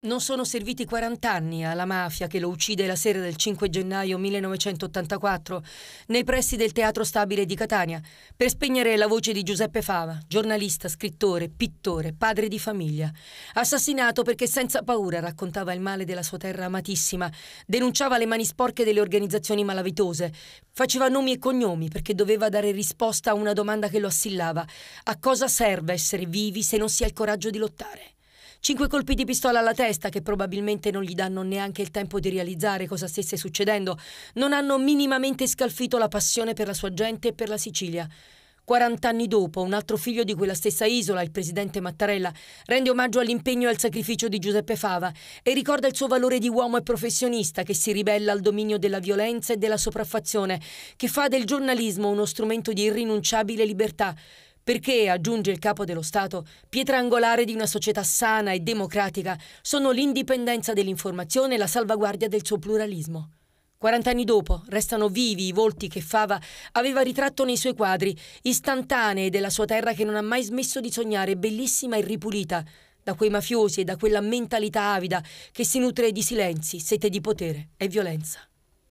Non sono serviti 40 anni alla mafia che lo uccide la sera del 5 gennaio 1984 nei pressi del Teatro Stabile di Catania per spegnere la voce di Giuseppe Fava, giornalista, scrittore, pittore, padre di famiglia. Assassinato perché senza paura raccontava il male della sua terra amatissima, denunciava le mani sporche delle organizzazioni malavitose, faceva nomi e cognomi perché doveva dare risposta a una domanda che lo assillava. A cosa serve essere vivi se non si ha il coraggio di lottare? Cinque colpi di pistola alla testa che probabilmente non gli danno neanche il tempo di realizzare cosa stesse succedendo, non hanno minimamente scalfito la passione per la sua gente e per la Sicilia. 40 anni dopo, un altro figlio di quella stessa isola, il presidente Mattarella, rende omaggio all'impegno e al sacrificio di Giuseppe Fava e ricorda il suo valore di uomo e professionista che si ribella al dominio della violenza e della sopraffazione, che fa del giornalismo uno strumento di irrinunciabile libertà perché, aggiunge il capo dello Stato, pietra angolare di una società sana e democratica sono l'indipendenza dell'informazione e la salvaguardia del suo pluralismo. Quarant'anni dopo restano vivi i volti che Fava aveva ritratto nei suoi quadri, istantanee della sua terra che non ha mai smesso di sognare, bellissima e ripulita, da quei mafiosi e da quella mentalità avida che si nutre di silenzi, sete di potere e violenza.